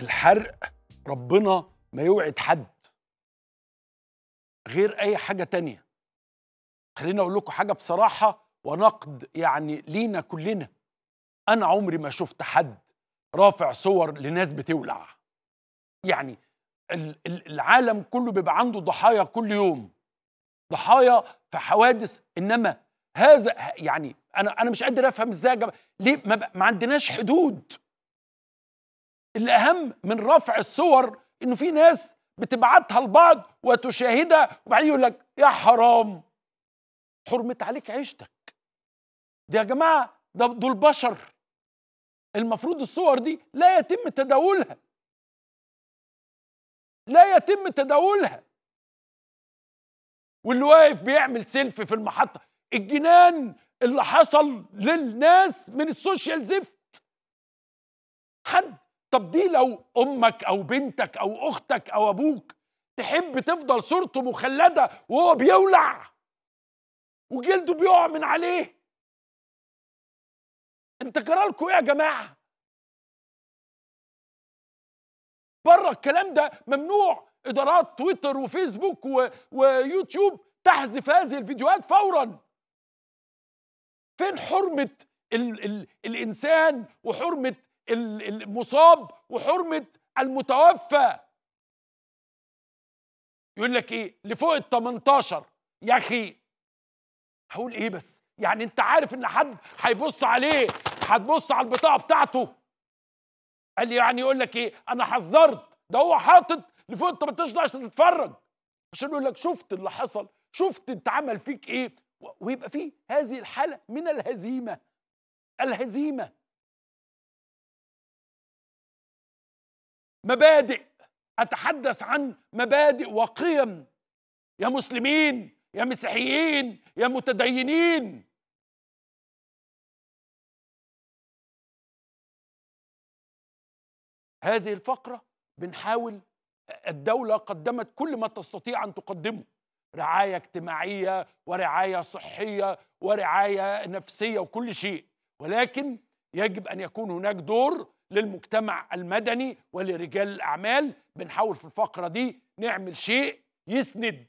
الحرق ربنا ما يوعد حد غير اي حاجه تانية خليني اقول لكم حاجه بصراحه ونقد يعني لينا كلنا انا عمري ما شفت حد رافع صور لناس بتولع يعني العالم كله بيبقى عنده ضحايا كل يوم ضحايا في حوادث انما هذا يعني انا انا مش قادر افهم ازاي ليه ما, ما عندناش حدود الاهم من رفع الصور انه في ناس بتبعتها لبعض وتشاهدها وبعدين يقول لك يا حرام حرمت عليك عيشتك دي يا جماعه ده دول بشر المفروض الصور دي لا يتم تداولها لا يتم تداولها واللي واقف بيعمل سيلفي في المحطه الجنان اللي حصل للناس من السوشيال زفت حد طب دي لو امك او بنتك او اختك او ابوك تحب تفضل صورته مخلده وهو بيولع وجلده بيقع من عليه انت جرالكوا ايه يا جماعه بره الكلام ده ممنوع ادارات تويتر وفيسبوك و... ويوتيوب تحذف هذه الفيديوهات فورا فين حرمه ال... ال... الانسان وحرمه المصاب وحرمه المتوفى يقول لك ايه اللي فوق ال 18 يا اخي هقول ايه بس يعني انت عارف ان حد هيبص عليه هتبص على البطاقه بتاعته قال لي يعني يقول لك ايه انا حذرت ده هو حاطط اللي فوق ال 18 عشان تتفرج عشان يقول لك شفت اللي حصل شفت انت عمل فيك ايه ويبقى فيه هذه الحاله من الهزيمه الهزيمه مبادئ اتحدث عن مبادئ وقيم يا مسلمين يا مسيحيين يا متدينين هذه الفقرة بنحاول الدولة قدمت كل ما تستطيع أن تقدمه رعاية اجتماعية ورعاية صحية ورعاية نفسية وكل شيء ولكن يجب أن يكون هناك دور للمجتمع المدني ولرجال الأعمال بنحاول في الفقرة دي نعمل شيء يسند